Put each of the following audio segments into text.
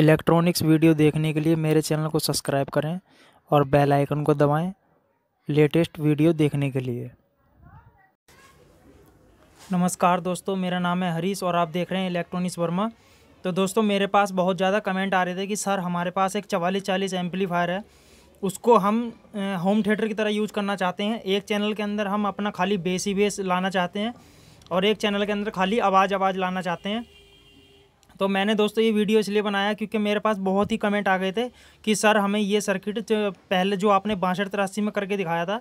electronics video देखने के लिए मेरे चैनल को सब्सक्राइब करें और बेल आइकन को दबाएं लेटेस्ट वीडियो देखने के लिए नमस्कार दोस्तों मेरा नाम है हरीश और आप देख रहे हैं इलेक्ट्रॉनिक्स वर्मा तो दोस्तों मेरे पास बहुत ज़्यादा कमेंट आ रहे थे कि सर हमारे पास एक चवालीस चालीस एम्पलीफायर है उसको हम होम थिएटर की तरह यूज करना चाहते हैं एक चैनल के अंदर हम अपना खाली बेस ही बेस लाना चाहते हैं और एक चैनल के अंदर खाली आवाज़ आवाज़ लाना चाहते हैं तो मैंने दोस्तों ये वीडियो इसलिए बनाया क्योंकि मेरे पास बहुत ही कमेंट आ गए थे कि सर हमें ये सर्किट पहले जो आपने बासठ तिरासी में करके दिखाया था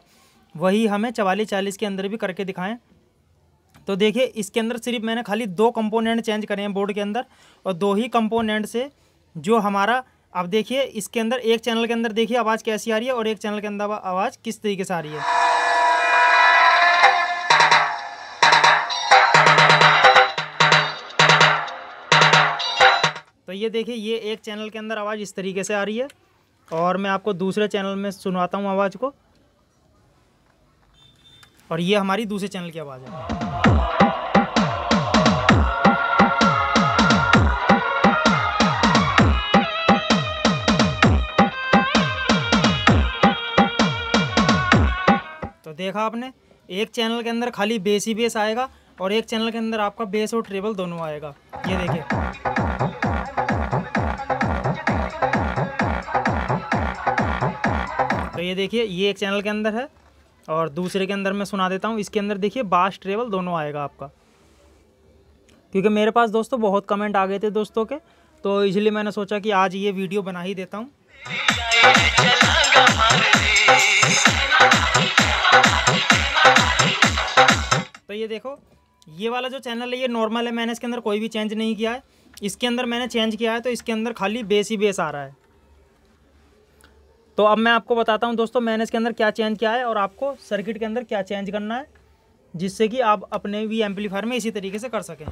वही हमें चवालीस चालीस के अंदर भी करके दिखाएं तो देखिए इसके अंदर सिर्फ मैंने खाली दो कंपोनेंट चेंज करे हैं बोर्ड के अंदर और दो ही कंपोनेंट से जो हमारा अब देखिए इसके अंदर एक चैनल के अंदर देखिए आवाज़ कैसी आ रही है और एक चैनल के अंदर आवाज़ किस तरीके से आ रही है तो ये देखिए ये एक चैनल के अंदर आवाज़ इस तरीके से आ रही है और मैं आपको दूसरे चैनल में सुनवाता हूँ आवाज़ को और ये हमारी दूसरे चैनल की आवाज़ है तो देखा आपने एक चैनल के अंदर खाली बेस ही बेस आएगा और एक चैनल के अंदर आपका बेस और ट्रेबल दोनों आएगा ये देखिए देखिए ये एक चैनल के अंदर है और दूसरे के अंदर मैं सुना देता हूँ इसके अंदर देखिए बास ट्रेवल दोनों आएगा आपका क्योंकि मेरे पास दोस्तों बहुत कमेंट आ गए थे दोस्तों के तो इसलिए मैंने सोचा कि आज ये वीडियो बना ही देता हूँ तो ये देखो ये वाला जो चैनल है ये नॉर्मल है मैंने इसके अंदर कोई भी चेंज नहीं किया है इसके अंदर मैंने चेंज किया है तो इसके अंदर खाली बेस ही बेस आ रहा है तो अब मैं आपको बताता हूँ दोस्तों मैंने इसके अंदर क्या चेंज किया है और आपको सर्किट के अंदर क्या चेंज करना है जिससे कि आप अपने भी एम्पलीफायर में इसी तरीके से कर सकें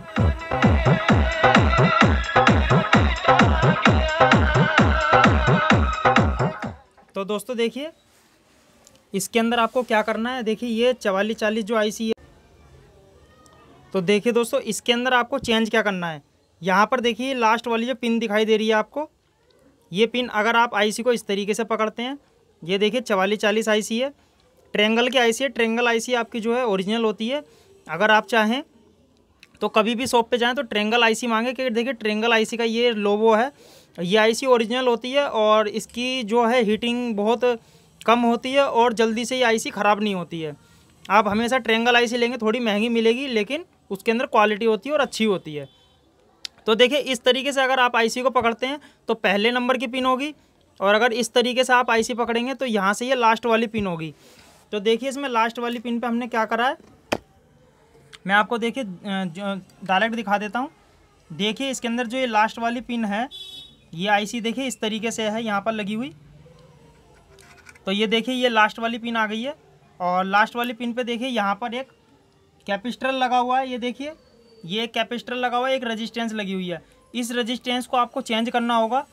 तो दोस्तों देखिए इसके अंदर आपको क्या करना है देखिए ये चवालीस चालीस जो आईसी है तो देखिए दोस्तों इसके अंदर आपको चेंज क्या करना है यहाँ पर देखिए लास्ट वाली जो पिन दिखाई दे रही है आपको ये पिन अगर आप आईसी को इस तरीके से पकड़ते हैं ये देखिए चवालीस चालीस आईसी है ट्रेंगल की आईसी है ट्रेंगल आईसी आपकी जो है ओरिजिनल होती है अगर आप चाहें तो कभी भी शॉप पे जाएं तो ट्रेंगल आईसी मांगे क्योंकि देखिए ट्रेंगल आईसी का ये लोबो है ये आईसी ओरिजिनल होती है और इसकी जो है हीटिंग बहुत कम होती है और जल्दी से ये आई ख़राब नहीं होती है आप हमेशा ट्रेंगल आई लेंगे थोड़ी महंगी मिलेगी लेकिन उसके अंदर क्वालिटी होती है और अच्छी होती है तो देखिए इस तरीके से अगर आप आईसी को पकड़ते हैं तो पहले नंबर की पिन होगी और अगर इस तरीके से आप आईसी पकड़ेंगे तो यहाँ से ये यह लास्ट वाली पिन होगी तो देखिए इसमें लास्ट वाली पिन पे हमने क्या करा है मैं आपको देखिए डायरेक्ट दिखा देता हूँ देखिए इसके अंदर जो ये लास्ट वाली पिन है ये आई देखिए इस तरीके से है यहाँ पर लगी हुई तो ये देखिए ये लास्ट वाली पिन आ गई है और लास्ट वाली पिन पर देखिए यहाँ पर एक कैपिस्टल लगा हुआ है ये देखिए ये कैपेसिटर लगा हुआ है एक रजिस्टेंस लगी हुई है इस रजिस्टेंस को आपको चेंज करना होगा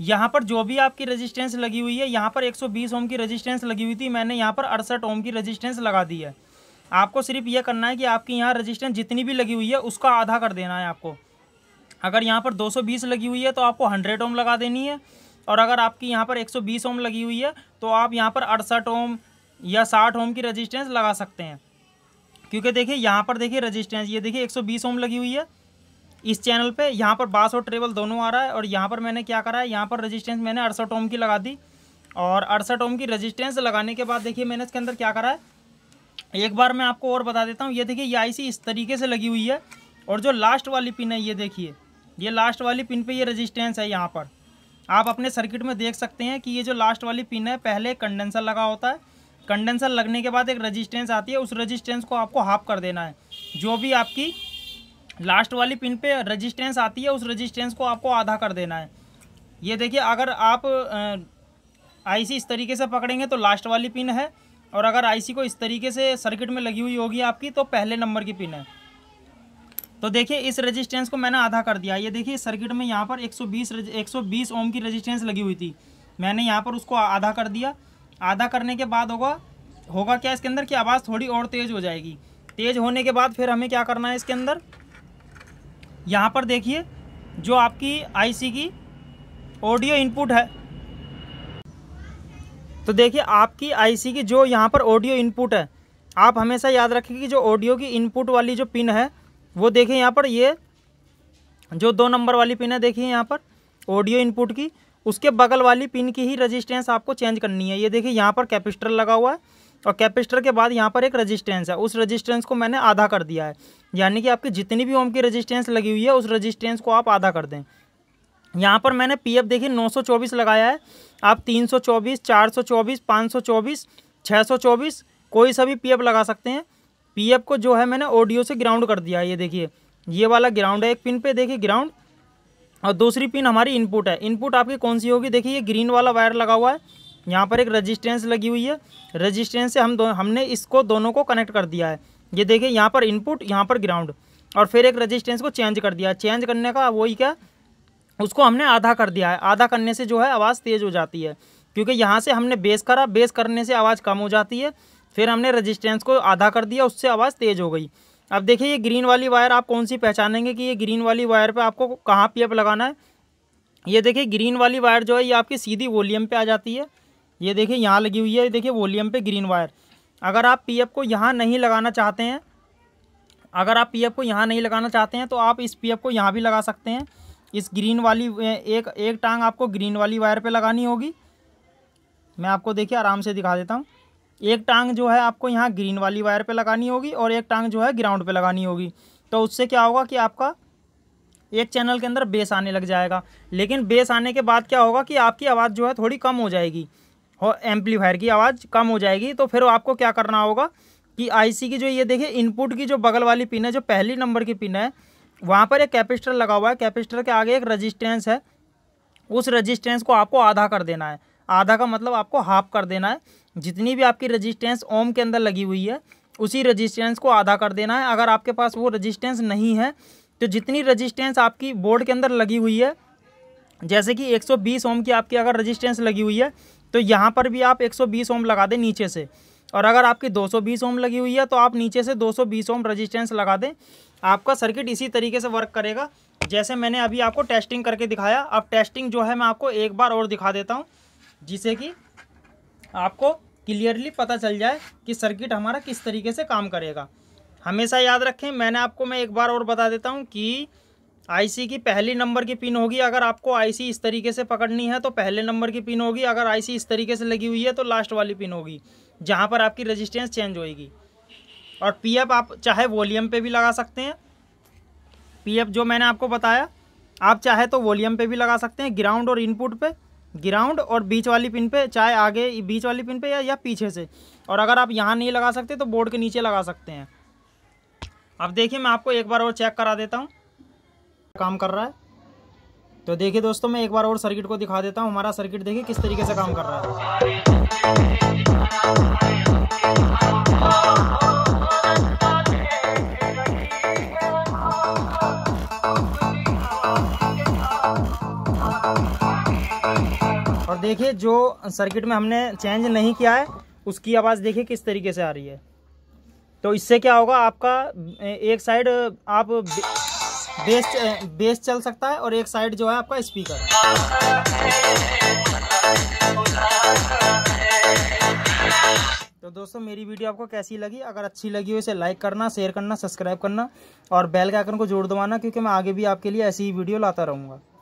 यहाँ पर जो भी आपकी रजिस्टेंस लगी हुई है यहाँ पर 120 ओम की रजिस्टेंस लगी हुई थी मैंने यहाँ पर अड़सठ ओम की रजिस्टेंस लगा दी है आपको सिर्फ यह करना है कि आपकी यहाँ रजिस्टेंस जितनी भी लगी हुई है उसका आधा कर देना है आपको अगर यहाँ पर 220 लगी हुई है तो आपको 100 ओम लगा देनी है और अगर आपकी यहाँ पर एक ओम लगी हुई है तो आप यहाँ पर अड़सठ ओम या साठ ओम की रजिस्टेंस लगा सकते हैं क्योंकि देखिए यहाँ पर देखिए रजिस्टेंस ये देखिए 120 ओम लगी हुई है इस चैनल पे यहाँ पर बास और ट्रेबल दोनों आ रहा है और यहाँ पर मैंने क्या करा है यहाँ पर रजिस्टेंस मैंने अड़सठ ओम की लगा दी और अड़सठ ओम की रजिस्टेंस लगाने के बाद देखिए मैंने इसके अंदर क्या करा है एक बार मैं आपको और बता देता हूँ ये देखिए ये आई इस तरीके से लगी हुई है और जो लास्ट वाली पिन है ये देखिए ये लास्ट वाली पिन पर ये रजिस्टेंस है यहाँ पर आप अपने सर्किट में देख सकते हैं कि ये जो लास्ट वाली पिन है पहले कंडेंसर लगा होता है कंडेंसर लगने के बाद एक रजिस्टेंस आती है उस रजिस्टेंस को आपको हाफ कर देना है जो भी आपकी लास्ट वाली पिन पे रजिस्टेंस आती है उस रजिस्टेंस को आपको आधा कर देना है ये देखिए अगर आप आईसी इस तरीके से पकड़ेंगे तो लास्ट वाली पिन है और अगर आईसी को इस तरीके से सर्किट में लगी हुई होगी आपकी तो पहले नंबर की पिन है तो देखिए इस रजिस्टेंस को मैंने आधा कर दिया ये देखिए सर्किट में यहाँ पर एक सौ ओम की रजिस्टेंस लगी हुई थी मैंने यहाँ पर उसको आधा कर दिया आधा करने के बाद होगा होगा क्या इसके अंदर कि आवाज़ थोड़ी और तेज़ हो जाएगी तेज़ होने के बाद फिर हमें क्या करना है इसके अंदर यहाँ पर देखिए जो आपकी आईसी की ऑडियो इनपुट है तो देखिए आपकी आईसी की जो यहाँ पर ऑडियो इनपुट है आप हमेशा याद रखें कि जो ऑडियो की इनपुट वाली जो पिन है वो देखिए यहाँ पर ये जो दो नंबर वाली पिन है देखिए यहाँ पर ऑडियो इनपुट की उसके बगल वाली पिन की ही रजिस्टेंस आपको चेंज करनी है ये देखिए यहाँ पर कैपेसिटर लगा हुआ है और कैपेसिटर के बाद यहाँ पर एक रेजिस्टेंस है उस रेजिस्टेंस को मैंने आधा कर दिया है यानी कि आपकी जितनी भी ओम की रेजिस्टेंस लगी हुई है उस रेजिस्टेंस को आप आधा कर दें यहाँ पर मैंने पी एफ देखिए 924 लगाया है आप 324, 424, 524, 624 कोई सा भी पी लगा सकते हैं पी को जो है मैंने ऑडियो से ग्राउंड कर दिया है ये देखिए ये वाला ग्राउंड है एक पिन पर देखिए ग्राउंड और दूसरी पिन हमारी इनपुट है इनपुट आपकी कौन सी होगी देखिए ये ग्रीन वाला वायर लगा हुआ है यहाँ पर एक रजिस्टेंस लगी हुई है रजिस्टेंस से हम दो हमने इसको दोनों को कनेक्ट कर दिया है ये देखिए यहाँ पर इनपुट यहाँ पर ग्राउंड और फिर एक रजिस्टेंस को चेंज कर दिया चेंज करने का वही क्या उसको हमने आधा कर दिया है आधा करने से जो है आवाज़ तेज़ हो जाती है क्योंकि यहाँ से हमने बेस करा बेस करने से आवाज़ कम हो जाती है फिर हमने रजिस्टेंस को आधा कर दिया उससे आवाज़ तेज़ हो गई अब देखिए ये ग्रीन वाली वायर आप कौन सी पहचानेंगे कि ये ग्रीन वाली वायर पे आपको कहाँ पी लगाना है ये देखिए ग्रीन वाली वायर जो है ये आपकी सीधी वॉल्यूम पे आ जाती है ये देखिए यहाँ लगी हुई है देखिए वॉल्यूम पे ग्रीन वायर अगर आप पी को यहाँ नहीं लगाना चाहते हैं अगर आप पी को यहाँ नहीं लगाना चाहते हैं तो आप इस पी को यहाँ भी लगा सकते हैं इस ग्रीन वाली एक एक टांग आपको ग्रीन वाली वायर पर लगानी होगी मैं आपको देखिए आराम से दिखा देता हूँ एक टांग जो है आपको यहाँ ग्रीन वाली वायर पे लगानी होगी और एक टांग जो है ग्राउंड पे लगानी होगी तो उससे क्या होगा कि आपका एक चैनल के अंदर बेस आने लग जाएगा लेकिन बेस आने के बाद क्या होगा कि आपकी आवाज़ जो है थोड़ी कम हो जाएगी और एम्पलीफायर की आवाज़ कम हो जाएगी तो फिर आपको क्या करना होगा कि आईसी की जो ये देखिए इनपुट की जो बगल वाली पिन है जो पहली नंबर की पिन है वहाँ पर एक कैपेसिटर लगा हुआ है कैपेसिटर के आगे एक रजिस्टेंस है उस रजिस्टेंस को आपको आधा कर देना है आधा का मतलब आपको हाफ कर देना है जितनी भी आपकी रजिस्टेंस ओम के अंदर लगी हुई है उसी रजिस्टेंस को आधा कर देना है अगर आपके पास वो रजिस्टेंस नहीं है तो जितनी रजिस्टेंस आपकी बोर्ड के अंदर लगी हुई है जैसे कि 120 ओम की आपकी अगर रजिस्टेंस लगी हुई है तो यहाँ पर भी आप 120 ओम लगा दें नीचे से और अगर आपकी 220 ओम लगी हुई है तो आप नीचे से 220 ओम रजिस्टेंस लगा दें आपका सर्किट इसी तरीके से वर्क करेगा जैसे मैंने अभी आपको टेस्टिंग करके दिखाया अब टेस्टिंग जो है मैं आपको एक बार और दिखा देता हूँ जिससे कि आपको क्लियरली पता चल जाए कि सर्किट हमारा किस तरीके से काम करेगा हमेशा याद रखें मैंने आपको मैं एक बार और बता देता हूँ कि आईसी की पहली नंबर की पिन होगी अगर आपको आईसी इस तरीके से पकड़नी है तो पहले नंबर की पिन होगी अगर आईसी इस तरीके से लगी हुई है तो लास्ट वाली पिन होगी जहाँ पर आपकी रेजिस्टेंस चेंज होएगी और पीएफ आप चाहे वॉल्यूम पे भी लगा सकते हैं पीएफ जो मैंने आपको बताया आप चाहे तो वॉल्यूम पे भी लगा सकते हैं ग्राउंड और इनपुट पर ग्राउंड और बीच वाली पिन पे चाहे आगे बीच वाली पिन पे या, या पीछे से और अगर आप यहाँ नहीं लगा सकते तो बोर्ड के नीचे लगा सकते हैं अब देखिए मैं आपको एक बार और चेक करा देता हूँ काम कर रहा है तो देखिए दोस्तों मैं एक बार और सर्किट को दिखा देता हूँ हमारा सर्किट देखिए किस तरीके से काम कर रहा है देखिए जो सर्किट में हमने चेंज नहीं किया है उसकी आवाज़ देखिए किस तरीके से आ रही है तो इससे क्या होगा आपका एक साइड आप बेस बेस चल सकता है और एक साइड जो है आपका स्पीकर तो दोस्तों मेरी वीडियो आपको कैसी लगी अगर अच्छी लगी हो इसे लाइक करना शेयर करना सब्सक्राइब करना और बेल के आइकन को जोड़ दबाना क्योंकि मैं आगे भी आपके लिए ऐसी ही वीडियो लाता रहूँगा